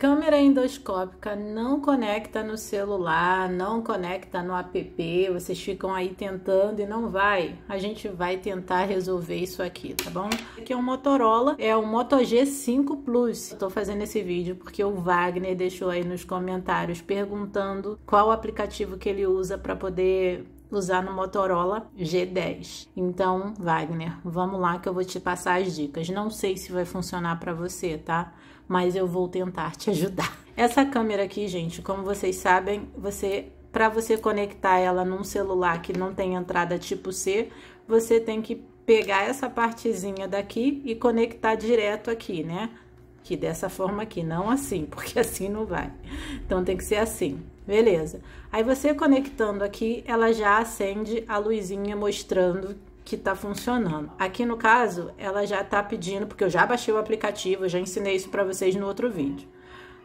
Câmera endoscópica não conecta no celular, não conecta no app, vocês ficam aí tentando e não vai. A gente vai tentar resolver isso aqui, tá bom? Aqui é um Motorola, é o um Moto G5 Plus. Estou tô fazendo esse vídeo porque o Wagner deixou aí nos comentários perguntando qual aplicativo que ele usa para poder usar no Motorola G10. Então, Wagner, vamos lá que eu vou te passar as dicas. Não sei se vai funcionar para você, tá? Mas eu vou tentar te ajudar. Essa câmera aqui, gente, como vocês sabem, você para você conectar ela num celular que não tem entrada tipo C, você tem que pegar essa partezinha daqui e conectar direto aqui, né? que dessa forma aqui, não assim, porque assim não vai. Então tem que ser assim, beleza. Aí você conectando aqui, ela já acende a luzinha mostrando que tá funcionando. Aqui no caso, ela já tá pedindo, porque eu já baixei o aplicativo, eu já ensinei isso para vocês no outro vídeo.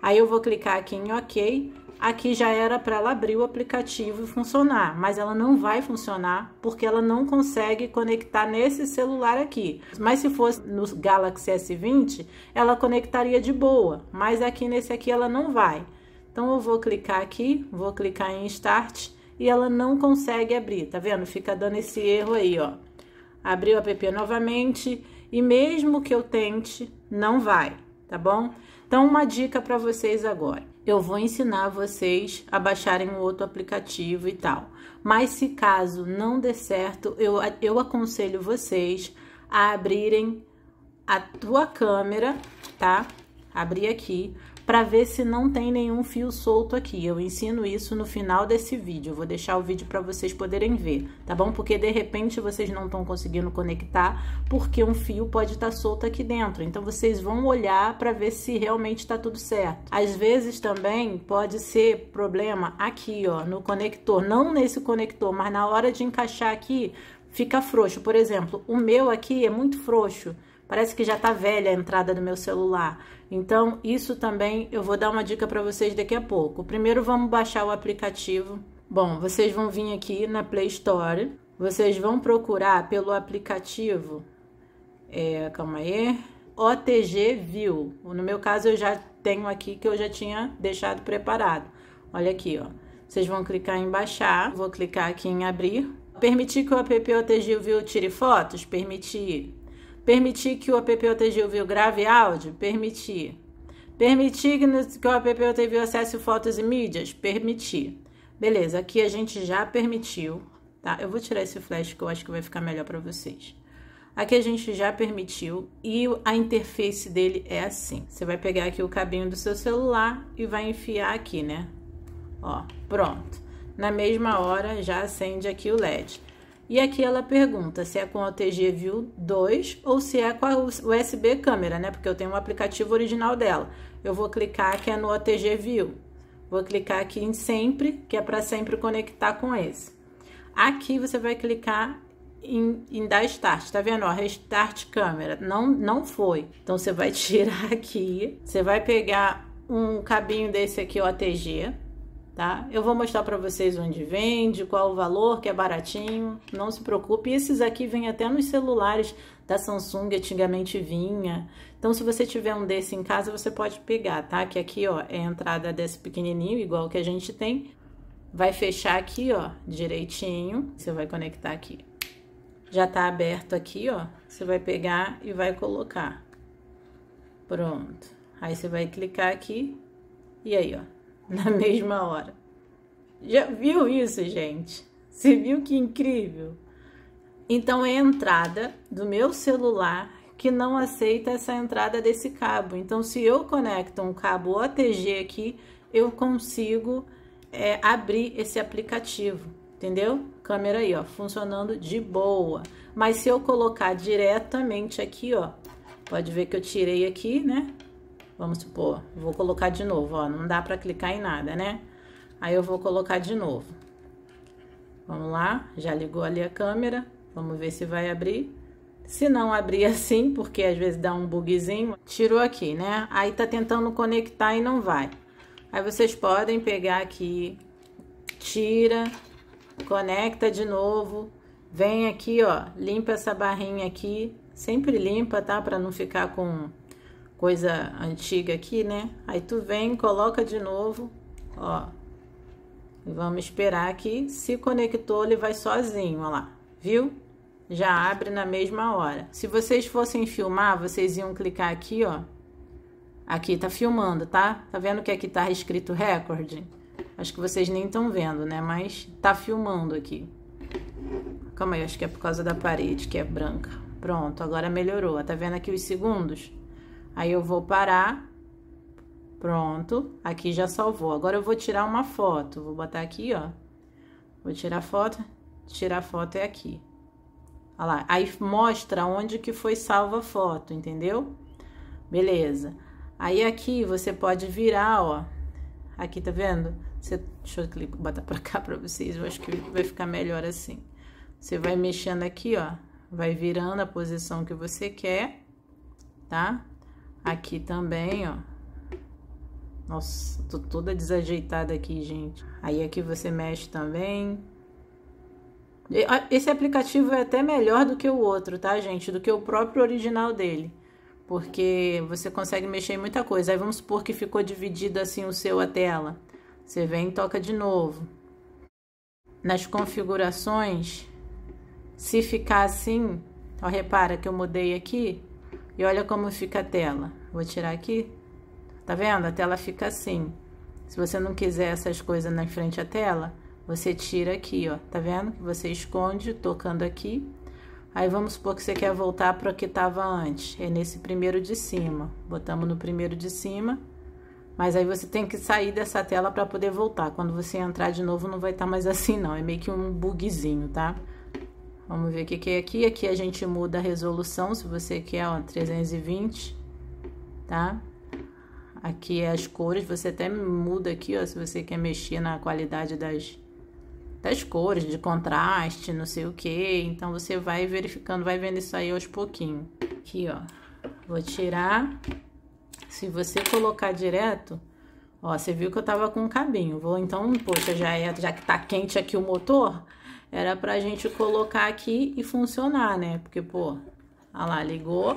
Aí eu vou clicar aqui em OK aqui já era para ela abrir o aplicativo e funcionar, mas ela não vai funcionar porque ela não consegue conectar nesse celular aqui. Mas se fosse no Galaxy S20, ela conectaria de boa, mas aqui nesse aqui ela não vai. Então eu vou clicar aqui, vou clicar em Start e ela não consegue abrir, tá vendo? Fica dando esse erro aí, ó. Abriu o app novamente e mesmo que eu tente, não vai, tá bom? Então uma dica para vocês agora eu vou ensinar vocês a baixarem o outro aplicativo e tal. Mas se caso não der certo, eu, eu aconselho vocês a abrirem a tua câmera, tá? Abrir aqui para ver se não tem nenhum fio solto aqui. Eu ensino isso no final desse vídeo. Eu vou deixar o vídeo para vocês poderem ver, tá bom? Porque de repente vocês não estão conseguindo conectar porque um fio pode estar tá solto aqui dentro. Então vocês vão olhar para ver se realmente está tudo certo. Às vezes também pode ser problema aqui, ó, no conector, não nesse conector, mas na hora de encaixar aqui fica frouxo. Por exemplo, o meu aqui é muito frouxo. Parece que já tá velha a entrada do meu celular. Então, isso também eu vou dar uma dica para vocês daqui a pouco. Primeiro vamos baixar o aplicativo. Bom, vocês vão vir aqui na Play Store. Vocês vão procurar pelo aplicativo. É, calma aí. OTG View. No meu caso, eu já tenho aqui que eu já tinha deixado preparado. Olha aqui, ó. Vocês vão clicar em baixar. Vou clicar aqui em abrir. Permitir que o app OTG View tire fotos? Permitir. Permitir que o app OTG grave áudio? Permitir. Permitir que o app OTV acesse fotos e mídias? Permitir. Beleza, aqui a gente já permitiu, tá? Eu vou tirar esse flash que eu acho que vai ficar melhor para vocês. Aqui a gente já permitiu e a interface dele é assim. Você vai pegar aqui o cabinho do seu celular e vai enfiar aqui, né? Ó, pronto. Na mesma hora já acende aqui o LED. E aqui ela pergunta se é com a OTG View 2 ou se é com a USB câmera, né? Porque eu tenho um aplicativo original dela. Eu vou clicar que é no OTG View. Vou clicar aqui em sempre, que é para sempre conectar com esse. Aqui você vai clicar em, em dar start, tá vendo? Ó, restart câmera. Não, não foi. Então você vai tirar aqui, você vai pegar um cabinho desse aqui, OTG tá? Eu vou mostrar para vocês onde vende, qual o valor, que é baratinho, não se preocupe. esses aqui vêm até nos celulares da Samsung, antigamente vinha. Então, se você tiver um desse em casa, você pode pegar, tá? Que aqui, ó, é a entrada desse pequenininho, igual que a gente tem. Vai fechar aqui, ó, direitinho. Você vai conectar aqui. Já tá aberto aqui, ó. Você vai pegar e vai colocar. Pronto. Aí você vai clicar aqui e aí, ó, na mesma hora. Já viu isso, gente? Você viu que incrível? Então é a entrada do meu celular que não aceita essa entrada desse cabo. Então, se eu conecto um cabo OTG aqui, eu consigo é, abrir esse aplicativo, entendeu? Câmera aí, ó, funcionando de boa. Mas se eu colocar diretamente aqui, ó, pode ver que eu tirei aqui, né? Vamos supor, vou colocar de novo, ó, não dá para clicar em nada, né? Aí eu vou colocar de novo. Vamos lá, já ligou ali a câmera, vamos ver se vai abrir. Se não abrir assim, porque às vezes dá um bugzinho, tirou aqui, né? Aí tá tentando conectar e não vai. Aí vocês podem pegar aqui, tira, conecta de novo, vem aqui, ó, limpa essa barrinha aqui, sempre limpa, tá? Para não ficar com coisa antiga aqui, né? Aí tu vem, coloca de novo, ó. E vamos esperar que se conectou, ele vai sozinho, ó lá, viu? Já abre na mesma hora. Se vocês fossem filmar, vocês iam clicar aqui, ó. Aqui tá filmando, tá? Tá vendo que aqui tá escrito recorde? Acho que vocês nem estão vendo, né? Mas tá filmando aqui. Calma aí, acho que é por causa da parede que é branca. Pronto, agora melhorou. Tá vendo aqui os segundos? Aí eu vou parar. Pronto, aqui já salvou. Agora eu vou tirar uma foto. Vou botar aqui, ó. Vou tirar foto. Tirar foto é aqui. Olha lá. Aí mostra onde que foi salva a foto, entendeu? Beleza. Aí aqui você pode virar, ó. Aqui, tá vendo? Você, deixa eu clicar, botar pra cá pra vocês. Eu acho que vai ficar melhor assim. Você vai mexendo aqui, ó. Vai virando a posição que você quer, tá? Aqui também, ó. Nossa, tô toda desajeitada aqui, gente. Aí aqui você mexe também. Esse aplicativo é até melhor do que o outro, tá, gente? Do que o próprio original dele. Porque você consegue mexer em muita coisa. Aí vamos supor que ficou dividido assim o seu a tela. Você vem e toca de novo. Nas configurações, se ficar assim, ó, repara que eu mudei aqui, e olha como fica a tela. Vou tirar aqui. Tá vendo? A tela fica assim. Se você não quiser essas coisas na frente da tela, você tira aqui, ó. Tá vendo? Que você esconde tocando aqui. Aí vamos supor que você quer voltar para o que estava antes. É nesse primeiro de cima. Botamos no primeiro de cima. Mas aí você tem que sair dessa tela para poder voltar. Quando você entrar de novo, não vai estar tá mais assim, não. É meio que um bugzinho, tá? Vamos ver o que, que é aqui. Aqui a gente muda a resolução, se você quer, ó, 320, tá? Aqui é as cores, você até muda aqui, ó, se você quer mexer na qualidade das, das cores, de contraste, não sei o que. Então, você vai verificando, vai vendo isso aí aos pouquinhos. Aqui, ó, vou tirar. Se você colocar direto, ó, você viu que eu tava com um cabinho. Vou, então, poxa, já, é, já que tá quente aqui o motor... Era pra gente colocar aqui e funcionar, né? Porque, pô, a lá, ligou.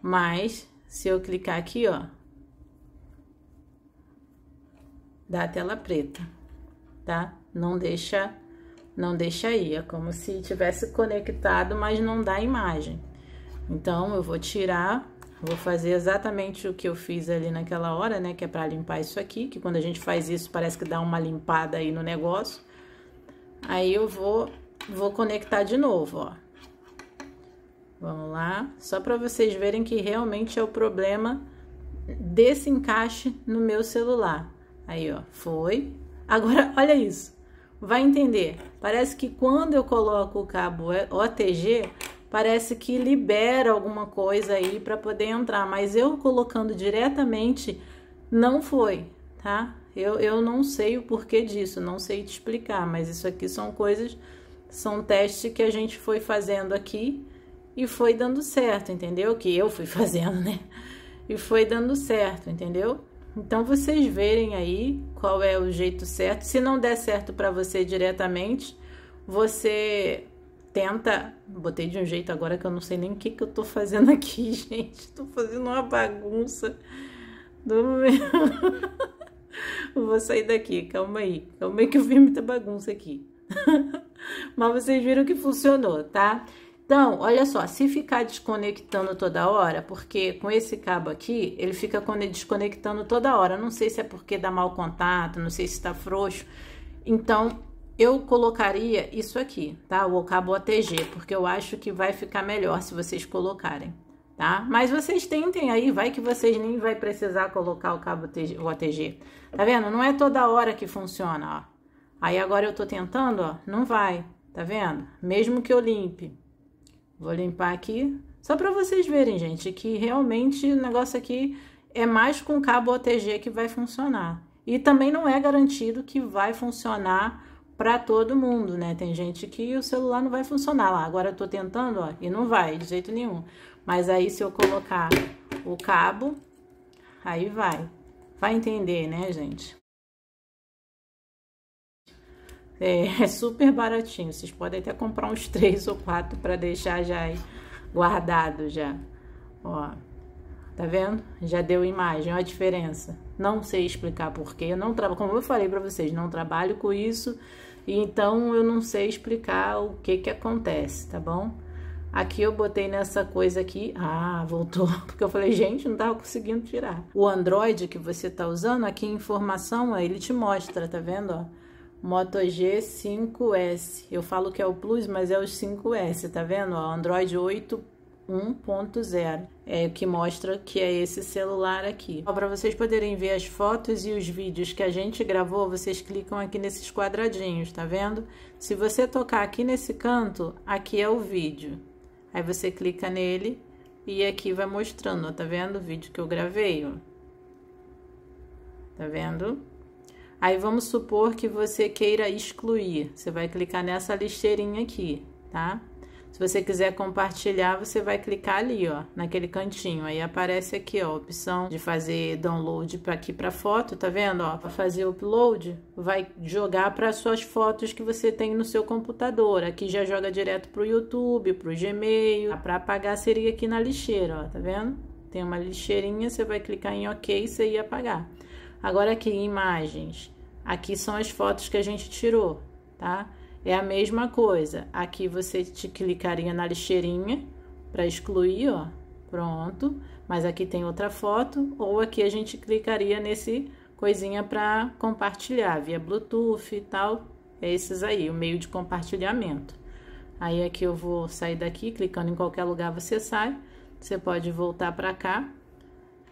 Mas, se eu clicar aqui, ó, dá a tela preta, tá? Não deixa, não deixa aí. É como se tivesse conectado, mas não dá imagem. Então, eu vou tirar, vou fazer exatamente o que eu fiz ali naquela hora, né? Que é pra limpar isso aqui, que quando a gente faz isso, parece que dá uma limpada aí no negócio. Aí eu vou, vou conectar de novo, ó. Vamos lá, só para vocês verem que realmente é o problema desse encaixe no meu celular. Aí, ó, foi. Agora, olha isso. Vai entender. Parece que quando eu coloco o cabo OTG, parece que libera alguma coisa aí para poder entrar, mas eu colocando diretamente não foi, tá? Eu, eu não sei o porquê disso, não sei te explicar, mas isso aqui são coisas, são testes que a gente foi fazendo aqui e foi dando certo, entendeu? Que eu fui fazendo, né? E foi dando certo, entendeu? Então vocês verem aí qual é o jeito certo. Se não der certo para você diretamente, você tenta. Botei de um jeito agora que eu não sei nem o que, que eu tô fazendo aqui, gente. Tô fazendo uma bagunça do meu. Vou sair daqui, calma aí. Calma aí que eu vi muita bagunça aqui. Mas vocês viram que funcionou, tá? Então, olha só, se ficar desconectando toda hora, porque com esse cabo aqui, ele fica desconectando toda hora. Não sei se é porque dá mau contato, não sei se está frouxo. Então, eu colocaria isso aqui, tá? O cabo ATG, porque eu acho que vai ficar melhor se vocês colocarem tá? Mas vocês tentem aí, vai que vocês nem vai precisar colocar o cabo o ATG. Tá vendo? Não é toda hora que funciona, ó. Aí agora eu tô tentando, ó, não vai, tá vendo? Mesmo que eu limpe. Vou limpar aqui, só para vocês verem, gente, que realmente o negócio aqui é mais com cabo OTG que vai funcionar. E também não é garantido que vai funcionar para todo mundo, né? Tem gente que o celular não vai funcionar lá. Agora eu tô tentando, ó, e não vai de jeito nenhum. Mas aí, se eu colocar o cabo, aí vai. Vai entender, né, gente? É, é super baratinho. Vocês podem até comprar uns três ou quatro para deixar já aí guardado já. Ó, tá vendo? Já deu imagem, a diferença. Não sei explicar porquê. Eu não trabalho, como eu falei para vocês, não trabalho com isso. Então eu não sei explicar o que que acontece, tá bom? Aqui eu botei nessa coisa aqui. Ah, voltou. Porque eu falei, gente, não tava conseguindo tirar. O Android que você tá usando, aqui informação, ele te mostra, tá vendo, ó? Moto G5S. Eu falo que é o Plus, mas é o 5S, tá vendo? Ó, Android 8 1.0, é, o que mostra que é esse celular aqui. Para vocês poderem ver as fotos e os vídeos que a gente gravou, vocês clicam aqui nesses quadradinhos, tá vendo? Se você tocar aqui nesse canto, aqui é o vídeo. Aí você clica nele e aqui vai mostrando, ó, tá vendo o vídeo que eu gravei, ó. Tá vendo? Aí vamos supor que você queira excluir. Você vai clicar nessa listeirinha aqui, tá? Se você quiser compartilhar, você vai clicar ali, ó, naquele cantinho. Aí aparece aqui, ó, a opção de fazer download para aqui para foto, tá vendo, ó? Para fazer upload, vai jogar para suas fotos que você tem no seu computador. Aqui já joga direto pro YouTube, pro Gmail. Ah, para apagar seria aqui na lixeira, ó, tá vendo? Tem uma lixeirinha, você vai clicar em OK e você ia apagar. Agora aqui, em imagens. Aqui são as fotos que a gente tirou, tá? É a mesma coisa. Aqui você te clicaria na lixeirinha para excluir, ó. Pronto. Mas aqui tem outra foto. Ou aqui a gente clicaria nesse coisinha para compartilhar via Bluetooth e tal. É esses aí, o meio de compartilhamento. Aí aqui eu vou sair daqui, clicando em qualquer lugar você sai. Você pode voltar para cá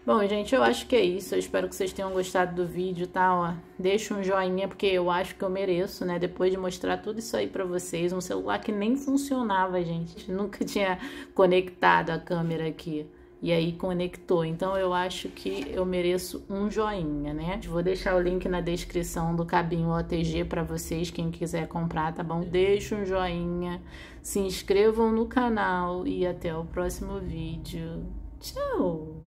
Bom, gente, eu acho que é isso. Eu espero que vocês tenham gostado do vídeo, tá? Ó, deixa um joinha, porque eu acho que eu mereço, né? Depois de mostrar tudo isso aí pra vocês. Um celular que nem funcionava, gente. Nunca tinha conectado a câmera aqui. E aí conectou. Então eu acho que eu mereço um joinha, né? Vou deixar o link na descrição do cabinho OTG para vocês, quem quiser comprar, tá bom? Deixa um joinha, se inscrevam no canal e até o próximo vídeo. Tchau!